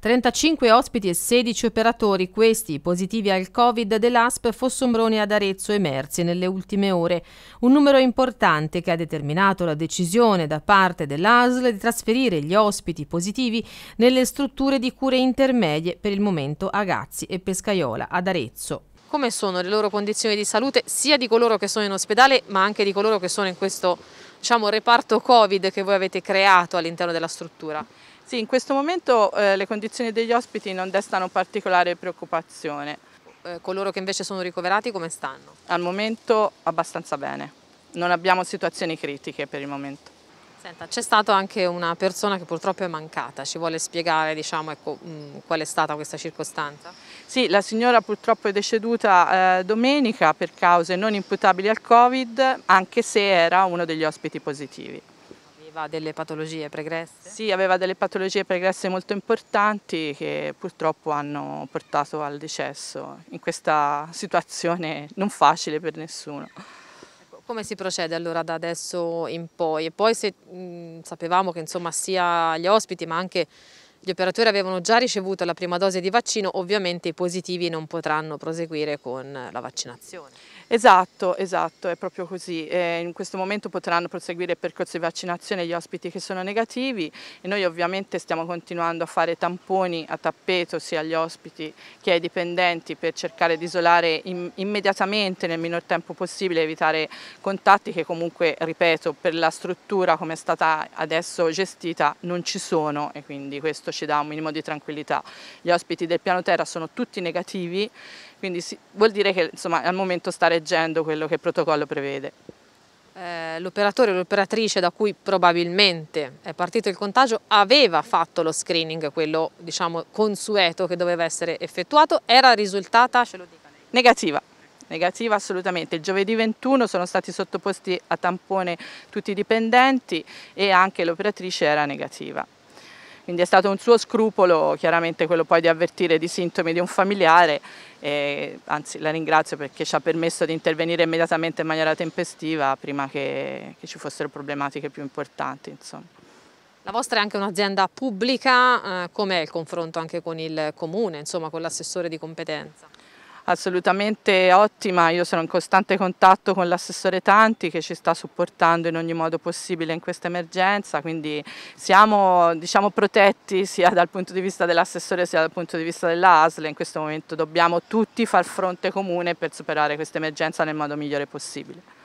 35 ospiti e 16 operatori, questi positivi al Covid dell'ASP Fossombrone ad Arezzo emersi nelle ultime ore. Un numero importante che ha determinato la decisione da parte dell'ASL di trasferire gli ospiti positivi nelle strutture di cure intermedie, per il momento a Gazzi e Pescaiola ad Arezzo come sono le loro condizioni di salute sia di coloro che sono in ospedale ma anche di coloro che sono in questo diciamo, reparto Covid che voi avete creato all'interno della struttura? Sì, in questo momento eh, le condizioni degli ospiti non destano particolare preoccupazione. Eh, coloro che invece sono ricoverati come stanno? Al momento abbastanza bene, non abbiamo situazioni critiche per il momento c'è stata anche una persona che purtroppo è mancata, ci vuole spiegare diciamo, ecco, mh, mm, qual è stata questa circostanza? Sì, la signora purtroppo è deceduta eh, domenica per cause non imputabili al Covid, anche se era uno degli ospiti positivi. Aveva delle patologie pregresse? Sì, aveva delle patologie pregresse molto importanti che purtroppo hanno portato al decesso in questa situazione non facile per nessuno. Come si procede allora da adesso in poi? E poi se, mh, sapevamo che insomma, sia gli ospiti ma anche gli operatori avevano già ricevuto la prima dose di vaccino, ovviamente i positivi non potranno proseguire con la vaccinazione. Esatto, esatto, è proprio così. in questo momento potranno proseguire il percorso di vaccinazione gli ospiti che sono negativi e noi ovviamente stiamo continuando a fare tamponi a tappeto sia agli ospiti che ai dipendenti per cercare di isolare immediatamente nel minor tempo possibile, evitare contatti che comunque, ripeto, per la struttura come è stata adesso gestita non ci sono e quindi questo ci dà un minimo di tranquillità. Gli ospiti del piano terra sono tutti negativi, quindi vuol dire che insomma, al momento stare leggendo quello che il protocollo prevede. Eh, l'operatore o l'operatrice da cui probabilmente è partito il contagio aveva fatto lo screening, quello diciamo consueto che doveva essere effettuato, era risultata, ce lo dica lei. Negativa. Negativa assolutamente. Il giovedì 21 sono stati sottoposti a tampone tutti i dipendenti e anche l'operatrice era negativa. Quindi è stato un suo scrupolo chiaramente quello poi di avvertire di sintomi di un familiare, e, anzi la ringrazio perché ci ha permesso di intervenire immediatamente in maniera tempestiva prima che, che ci fossero problematiche più importanti. Insomma. La vostra è anche un'azienda pubblica, eh, com'è il confronto anche con il comune, insomma con l'assessore di competenza? assolutamente ottima, io sono in costante contatto con l'assessore Tanti che ci sta supportando in ogni modo possibile in questa emergenza, quindi siamo diciamo, protetti sia dal punto di vista dell'assessore sia dal punto di vista dell'ASL, in questo momento dobbiamo tutti far fronte comune per superare questa emergenza nel modo migliore possibile.